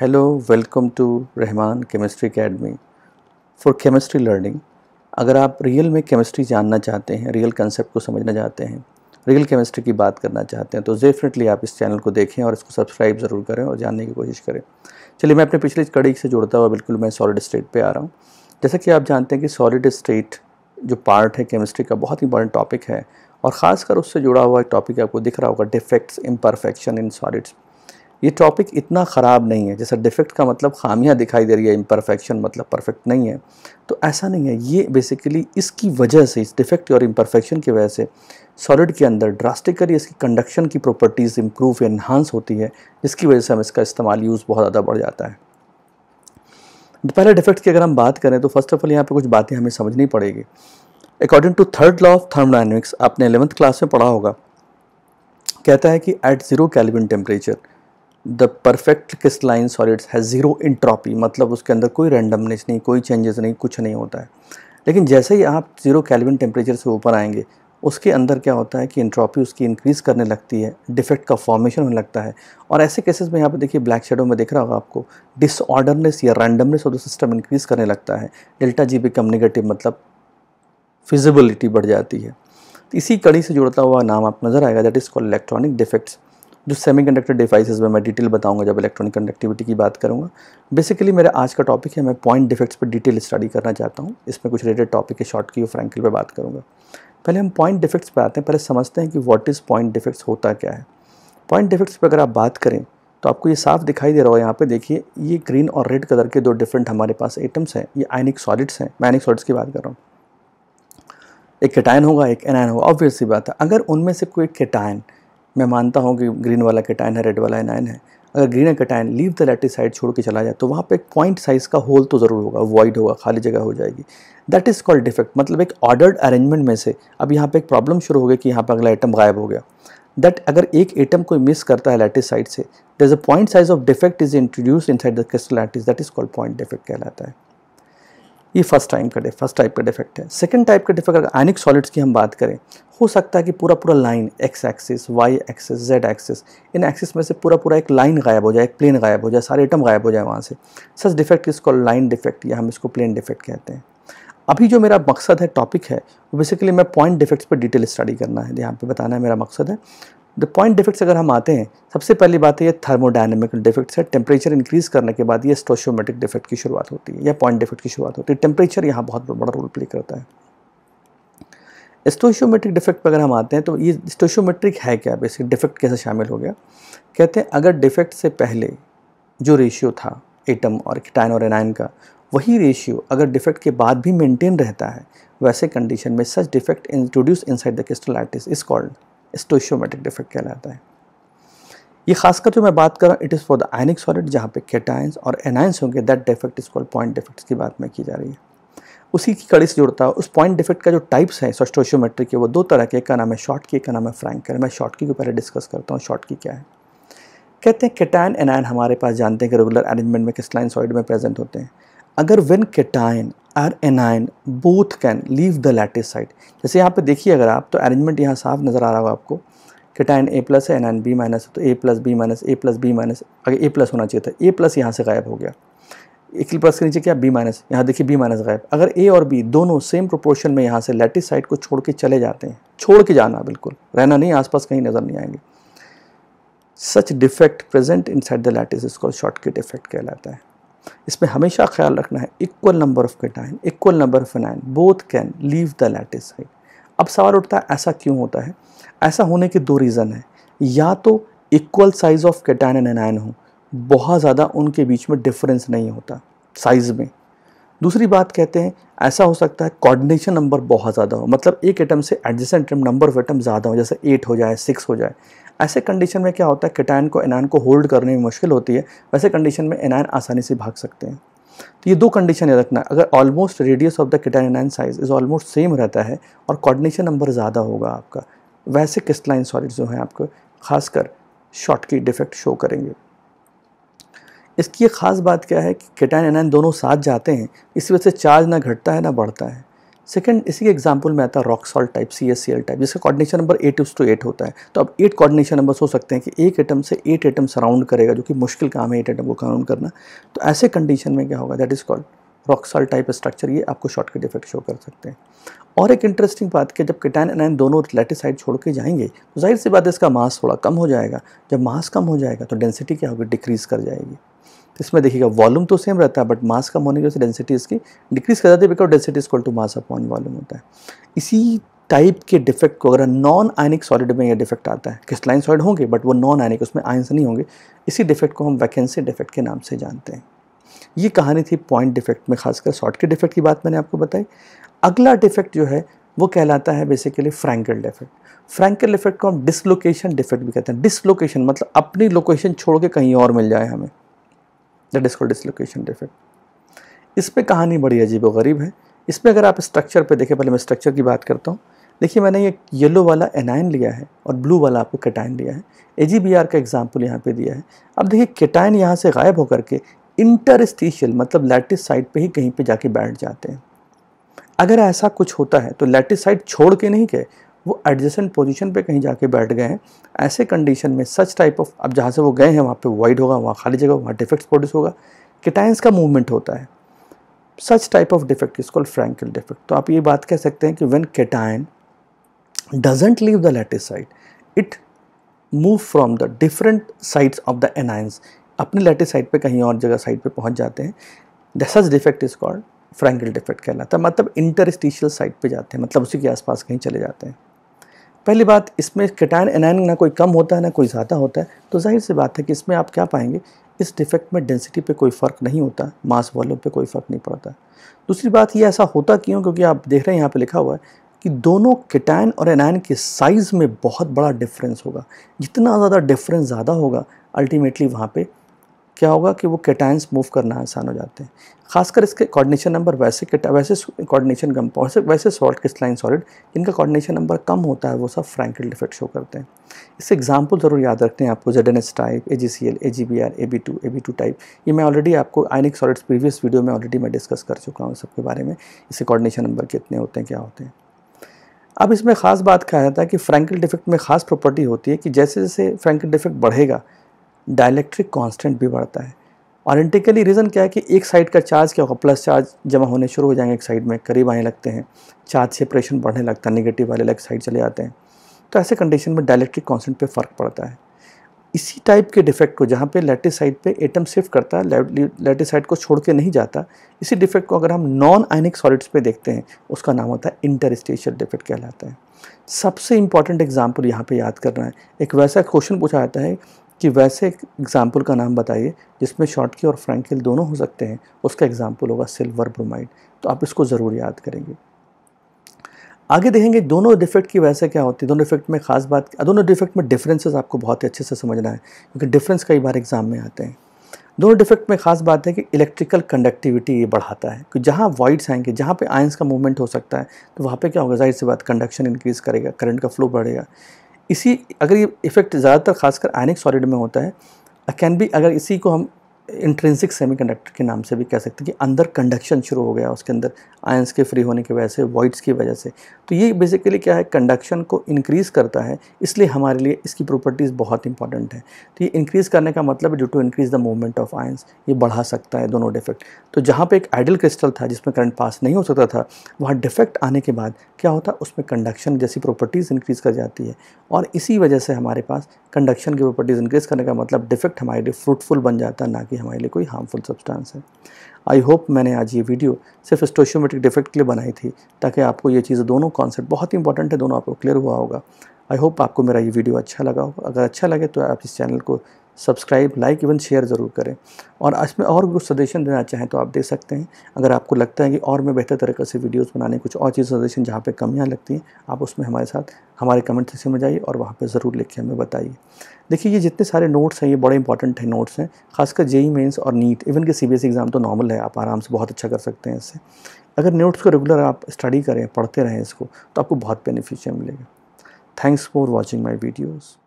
hello welcome to Rahman chemistry academy for chemistry learning अगर आप real में केमिस्ट्री जानना चाहते हैं रियल कंसेप्ट को समझना चाहते हैं रियल केमिस्ट्री की बात करना चाहते हैं तो डेफिनेटली आप इस चैनल को देखें और इसको सब्सक्राइब ज़रूर करें और जानने की कोशिश करें चलिए मैं अपने पिछली कड़ी से जुड़ता हुआ बिल्कुल मैं सॉलिड स्टेट पर आ रहा हूँ जैसा कि आप जानते हैं कि सॉलिड स्टेट जो पार्ट है केमिस्ट्री का बहुत इंपॉर्टेंट टॉपिक है और ख़ासकर उससे जुड़ा हुआ एक टॉपिक आपको दिख रहा होगा डिफेक्ट्स इम्परफेक्शन इन सॉलिड्स ये टॉपिक इतना ख़राब नहीं है जैसा डिफेक्ट का मतलब खामियां दिखाई दे रही है इम्परफेक्शन मतलब परफेक्ट नहीं है तो ऐसा नहीं है ये बेसिकली इसकी वजह से इस डिफेक्ट और इम्परफेक्शन की वजह से सॉलिड के अंदर ड्रास्टिकली इसकी कंडक्शन की प्रॉपर्टीज़ इम्प्रूव इन्हांस होती है जिसकी वजह से हम इसका इस्तेमाल यूज़ बहुत ज़्यादा बढ़ जाता है पहले डिफेक्ट की अगर हम बात करें तो फर्स्ट ऑफ ऑल यहाँ पर कुछ बातें हमें समझनी पड़ेगी according to third law of thermodynamics आपने एलेवंथ क्लास में पढ़ा होगा कहता है कि at zero kelvin temperature the perfect crystalline solids है ज़ीरो इंट्रॉपी मतलब उसके अंदर कोई रैंडमनेस नहीं कोई चेंजेस नहीं कुछ नहीं होता है लेकिन जैसे ही आप ज़ीरो कैलविन टेम्परेचर से ऊपर आएंगे उसके अंदर क्या होता है कि इंट्रॉपी उसकी इंक्रीज़ करने लगती है डिफेक्ट का फॉर्मेशन होने लगता है और ऐसे केसेस में यहाँ पे देखिए ब्लैक शेडो में देख रहा होगा आपको डिसऑर्डरनेस या randomness of the system increase करने लगता है डेल्टा जी बिकम निगेटिव मतलब फिजिबिलिटी बढ़ जाती है इसी कड़ी से जुड़ता हुआ नाम आप नज़र आएगा that is called electronic defects जो सेमी कंडक्टर डिवाइस में मैं डिटेल बताऊंगा जब इलेक्ट्रॉनिक कंडक्टिविटी की बात करूंगा बेसिकली मेरा आज का टॉपिक है मैं पॉइंट डिफेक्ट्स पर डिटेल स्टडी करना चाहता हूं इसमें कुछ रिलेटेड टॉपिक है शॉर्ट की और फ्रैंकल पर बात करूंगा पहले हम पॉइंट डिफेक्ट्स पर आते हैं पहले समझते हैं कि वॉट इज़ पॉइंट डिफेक्ट्स होता क्या है पॉइंट डिफेक्ट्स पर अगर आप बात करें तो आपको ये साफ दिखाई दे रहा हो यहाँ पे देखिए ये ग्रीन और रेड कलर के दो डिफरेंट हमारे पास एटम्स हैं ये आयनिक सॉलिड्स हैं मैं आयनिक सॉलिड्स की बात कर रहा हूँ एक केटायन होगा एक एनायन होगा ऑब्वियस सी बात है अगर उनमें से कोई केटायन मैं मानता हूँ कि ग्रीन वाला कैटाइन है रेड वाला एनाइन है अगर green cation leave the side छोड़ के चला जाए तो वहाँ पे एक पॉइंट साइज़ का होल तो ज़रूर होगा वॉइड होगा खाली जगह हो जाएगी दैट इज़ कॉल्ड डिफेक्ट मतलब एक ऑर्डर्ड अरेंजमेंट में से अब यहाँ पे एक प्रॉब्लम शुरू हो गई कि यहाँ पर अगला आइटम गायब हो गया दैट अगर एक एटम कोई मिस करता है साइड से there a point size of defect is introduce inside the crystal lattice that is called point defect कहलाता है ये फर्स्ट टाइम का फर्स्ट टाइप का डिफेक्ट है सेकंड टाइप का डिफेक्ट अगर आयनिक सॉलिड्स की हम बात करें हो सकता है कि पूरा पूरा line X axis Y axis Z axis इन एक्सिस में से पूरा पूरा एक लाइन गायब हो जाए एक प्लेन गायब हो जाए सारे आइटम गायब हो जाए वहाँ से सच डिफेक्ट इसको लाइन डिफेक्ट या हम इसको प्लेन डिफेक्ट कहते हैं अभी जो मेरा मकसद है टॉपिक है बेसिकली मैं पॉइंट डिफेक्ट्स पर डिटेल स्टडी करना है यहाँ पर बताना है मेरा मकसद है द पॉइंट डिफेक्ट्स अगर हम आते हैं सबसे पहली बात है ये थर्मोडाइनमिकल डिफेक्ट्स है टेम्परेचर इंक्रीज करने के बाद ये स्टोशोमेटिक डिफेक्ट की शुरुआत होती है या पॉइंट डिफेक्ट की शुरुआत होती है टेम्परेचर यहाँ बहुत बड़ा रोल प्ले करता है स्टोशोमेट्रिक डिफेक्ट पर अगर हम आते हैं तो ये स्टोशोमेट्रिक है क्या बेसिक डिफेक्ट कैसे शामिल हो गया कहते हैं अगर डिफेक्ट से पहले जो रेशियो था एटम और किटाइन और एनाइन का वही रेशियो अगर डिफेक्ट के बाद भी मेंटेन रहता है वैसे कंडीशन में such defect introduce inside the crystal lattice is called stoichiometric defect कहलाता है ये खासकर जो मैं बात कर रहा हूँ it is for the ionic solid जहाँ पे केटाइंस और एनाइंस होंगे that defect is called point defects की बात में की जा रही है उसी की कड़ी से जुड़ता है उस पॉइंट डिफेक्ट का जो टाइप्स हैं सोस्टोशियोमेट्रिक के वो दो तरह के एक का नाम है शॉर्ट की एक का नाम है फ्रैंकर मैं शॉर्ट की को पहले डिस्कस करता हूँ शॉर्ट की क्या है कहते हैं केटाइन एनाइन हमारे पास जानते हैं कि रेगुलर अरेंजमेंट में किस लाइन सॉइड में प्रेजेंट होते हैं अगर when cation or anion both can leave the lattice site जैसे यहाँ पे देखिए अगर आप तो अरेंजमेंट यहाँ साफ नज़र आ रहा होगा आपको केटाइन ए प्लस है एनाइन बी माइनस तो A plus B minus A plus B minus अगर ए प्लस होना चाहिए था ए प्लस यहाँ से गायब हो गया एक प्लस के नीचे क्या बी माइनस यहाँ देखिए बी माइनस गायब अगर ए और बी दोनों सेम प्रोपोर्शन में यहाँ से लेटिस साइड को छोड़ के चले जाते हैं छोड़ के जाना बिल्कुल रहना नहीं आसपास कहीं नज़र नहीं आएंगे such defect present inside the lattice इसको शॉर्टकट इफेक्ट कहलाता है इसमें हमेशा ख्याल रखना है equal number of cation equal number of anion both can leave the lattice site अब सवाल उठता है ऐसा क्यों होता है ऐसा होने के दो रीज़न है या तो equal size of cation and anion हो बहुत ज़्यादा उनके बीच में डिफरेंस नहीं होता साइज़ में दूसरी बात कहते हैं ऐसा हो सकता है कोऑर्डिनेशन नंबर बहुत ज़्यादा हो मतलब एक एटम से एडजेसेंट नंबर ऑफ एटम ज़्यादा हो जैसे एट हो जाए सिक्स हो जाए ऐसे कंडीशन में क्या होता है किटाइन को एनायन को होल्ड करने में मुश्किल होती है वैसे कंडीशन में एनायन आसानी से भाग सकते हैं तो ये दो कंडीशन याद रखना अगर almost radius of the cation anion size is almost same रहता है और कॉर्डिनेशन नंबर ज़्यादा होगा आपका वैसे क्रिस्टलाइन सॉलिड जो हैं आपको खासकर शॉर्ट की डिफेक्ट शो करेंगे इसकी एक ख़ास बात क्या है कि किटाइन एनायन दोनों साथ जाते हैं इसी वजह से चार्ज ना घटता है ना बढ़ता है सेकंड इसी के एग्जाम्पल में आता है rock salt type C S C L type जिसका कोऑर्डिनेशन नंबर एट उस टू तो एट होता है तो अब एट कोऑर्डिनेशन नंबर्स हो सकते हैं कि एक एटम से एट एटम सराउंड करेगा जो कि मुश्किल काम है एट एटम को काउंड करना तो ऐसे कंडीशन में क्या होगा that is called rock salt type structure ये आपको शॉर्टकट इफेक्ट शो कर सकते हैं और एक इंटरेस्टिंग बात कि जब किटान एनाइन दोनों लैटिसाइड छोड़ के जाएंगे तो जाहिर सी बात है इसका मास थोड़ा कम हो जाएगा जब मास कम हो जाएगा तो डेंसिटी क्या होगी डिक्रीज़ कर जाएगी इसमें देखिएगा वॉल्यूम तो सेम रहता है बट मास कम होने की वजह से डेंसिटी इसकी डिक्रीज कर जाती है because density equal to mass upon volume होता है इसी टाइप के डिफेक्ट को अगर नॉन आयनिक सॉलिड में यह डिफेक्ट आता है क्रिस्टलाइन सॉलिड होंगे बट वो नॉन आयनिक उसमें आयंस नहीं होंगे इसी डिफेक्ट को हम वैकेंसी डिफेक्ट के नाम से जानते हैं ये कहानी थी पॉइंट डिफेक्ट में खासकर शॉर्ट के डिफेक्ट की बात मैंने आपको बताई अगला डिफेक्ट जो है वो कहलाता है basically Frenkel defect Frenkel defect को हम डिसलोकेशन डिफेक्ट भी कहते हैं डिसलोकेशन मतलब अपनी लोकेशन छोड़ के कहीं और मिल जाए हमें that is called dislocation defect इस पर कहानी बड़ी अजीब गरीब है इसमें अगर आप स्ट्रक्चर पर देखें पहले मैं स्ट्रक्चर की बात करता हूँ देखिए मैंने ये येलो वाला एनाइन लिया है और ब्लू वाला आपको केटाइन लिया है ए का एग्जाम्पल यहाँ पे दिया है अब देखिए केटाइन यहाँ से गायब होकर के इंटरस्टिशियल मतलब लैटिस साइड पे ही कहीं पे जाके बैठ जाते हैं अगर ऐसा कुछ होता है तो लैटिस साइड छोड़ के नहीं गए वो एडजेसेंट पोजीशन पे कहीं जाके बैठ गए हैं ऐसे कंडीशन में सच टाइप ऑफ अब जहाँ से वो गए हैं वहाँ पे वाइड होगा वहाँ खाली जगह वहाँ डिफेक्ट प्रोड्यूस होगा किटाइंस का मूवमेंट होता है such type of defect is called Frenkel defect तो आप ये बात कह सकते हैं कि when cation doesn't leave the lattice site it move from the different sides of the anions अपने लेटे साइड पे कहीं और जगह साइड पे पहुंच जाते हैं is defect is called Frenkel defect कहलाता है मतलब इंटरस्टिशियल साइड पे जाते हैं मतलब उसी के आसपास कहीं चले जाते हैं पहली बात इसमें कटायन एनायन ना कोई कम होता है ना कोई ज़्यादा होता है तो जाहिर सी बात है कि इसमें आप क्या पाएंगे इस डिफेक्ट में डेंसिटी पे कोई फ़र्क नहीं होता मास वॉल्यूम पे कोई फ़र्क नहीं पड़ता दूसरी बात ये ऐसा होता क्यों क्योंकि आप देख रहे हैं यहाँ पे लिखा हुआ है कि दोनों किटायन और एनायन के साइज़ में बहुत बड़ा डिफरेंस होगा जितना ज़्यादा डिफरेंस ज़्यादा होगा अल्टीमेटली वहाँ पर क्या होगा कि वो कैटाइंस मूव करना आसान हो जाते हैं खासकर इसके कोऑर्डिनेशन नंबर वैसे वैसे कोऑर्डिनेशन कम वैसे वैसे सॉल्ट क्रिस्टलाइन सॉलिड जिनका कोऑर्डिनेशन नंबर कम होता है वो सब फ्रैंकल डिफेक्ट शो करते हैं इससे एग्जाम्पल ज़रूर याद रखते हैं आपको Z N S type A G C L A G B R A B two A B two type ये मैं ऑलरेडी आपको आइनिक सॉलिड्स प्रीवियस वीडियो में ऑलरेडी मैं डिस्कस कर चुका हूँ सबके बारे में इससे कॉर्डिनेशन नंबर कितने होते हैं क्या होते हैं अब इसमें ख़ास बात कहा जाता है कि फ्रैंकल डिफेक्ट में ख़ास प्रॉपर्टी होती है कि जैसे जैसे फ्रैंकल डिफेक्ट बढ़ेगा डायलैक्ट्रिक कांस्टेंट भी बढ़ता है ऑरेंटिकली रीज़न क्या है कि एक साइड का चार्ज क्या होगा प्लस चार्ज जमा होने शुरू हो जाएंगे एक साइड में करीब आने लगते हैं चार्ज से प्रेशन बढ़ने लगता है निगेटिव वाले अलग साइड चले जाते हैं तो ऐसे कंडीशन में डायलैक्ट्रिक कॉन्सटेंट पर फ़र्क पड़ता है इसी टाइप के डिफेक्ट को जहाँ पे लेटिस साइड पे एटम शिफ्ट करता है लेटिस साइड को छोड़ के नहीं जाता इसी डिफेक्ट को अगर हम नॉन आयनिक सॉलिड्स पे देखते हैं उसका नाम होता है इंटरस्टेशियल डिफेक्ट कहलाता है सबसे इंपॉर्टेंट एग्जाम्पल यहाँ पे याद करना है एक वैसा क्वेश्चन पूछा जाता है कि वैसे एक एग्ज़ाम्पल का नाम बताइए जिसमें शॉर्टकी और फ्रैंकिल दोनों हो सकते हैं उसका एग्ज़ाम्पल होगा सिल्वर ब्रोमाइड तो आप इसको ज़रूर याद करेंगे आगे देखेंगे दोनों डिफेक्ट की वैसे क्या होती है दोनों डिफेक्ट में खास बात दोनों डिफेक्ट में डिफरेंसेस आपको बहुत ही अच्छे से समझना है क्योंकि डिफरेंस कई बार एग्ज़ाम में आते हैं दोनों डिफेक्ट में खास बात है कि इलेक्ट्रिकल कंडक्टिविटी ये बढ़ाता है कि जहाँ वाइड्स आएंगे जहाँ पे आयंस का मूवमेंट हो सकता है तो वहाँ पे क्या होगा जाहिर सी बात कंडक्शन इंक्रीज़ करेगा करंट का फ्लो बढ़ेगा इसी अगर ये इफ़ेक्ट ज़्यादातर खासकर आयनिक सॉलिड में होता है कैन भी अगर इसी को हम इंट्रेंसिक सेमीकंडक्टर के नाम से भी कह सकते हैं कि अंदर कंडक्शन शुरू हो गया उसके अंदर आयंस के फ्री होने की वजह से वॉइड्स की वजह से तो ये बेसिकली क्या है कंडक्शन को इंक्रीज़ करता है इसलिए हमारे लिए इसकी प्रॉपर्टीज़ बहुत इंपॉर्टेंट है तो ये इंक्रीज़ करने का मतलब है due to increase the movement of ions ये बढ़ा सकता है दोनों डिफेक्ट तो जहाँ पर एक आइडल क्रिस्टल था जिसमें करंट पास नहीं हो सकता था वहाँ डिफेक्ट आने के बाद क्या होता उसमें कंडक्शन जैसी प्रॉपर्टीज़ इंक्रीज़ कर जाती है और इसी वजह से हमारे पास कंडक्शन की प्रॉपर्टीज़ इंक्रीज़ करने का मतलब डिफेक्ट हमारे लिए फ्रूटफुल बन जाता है ना कि हमारे लिए कोई हार्मफुल सब्सटेंस है आई होप मैंने आज ये वीडियो सिर्फ स्टोशियोमेट्रिक डिफेक्ट के लिए बनाई थी ताकि आपको ये चीज़ें दोनों कॉन्सेप्ट बहुत ही इंपॉर्टेंट है दोनों आपको क्लियर हुआ होगा आई होप आपको मेरा ये वीडियो अच्छा लगा होगा अगर अच्छा लगे तो आप इस चैनल को सब्सक्राइब लाइक इवन शेयर ज़रूर करें और इसमें और कुछ सजेशन देना चाहें तो आप दे सकते हैं अगर आपको लगता है कि और मैं बेहतर तरीके से वीडियोस बनाने कुछ और चीज़ सजेशन जहाँ पे कमियाँ लगती हैं आप उसमें हमारे साथ हमारे कमेंट सेक्शन में जाइए और वहाँ पे ज़रूर लिख के हमें बताइए देखिए ये जितने सारे नोट्स हैं ये बड़े इंपॉर्टेंट हैं नोट्स हैं खासकर जेई मेन्स और नीट इवन के सी एग्ज़ाम तो नॉर्मल है आप आराम से बहुत अच्छा कर सकते हैं इससे अगर नोट्स को रेगुलर आप स्टडी करें पढ़ते रहें इसको तो आपको बहुत बेनिफिशियल मिलेगा thanks for watching my videos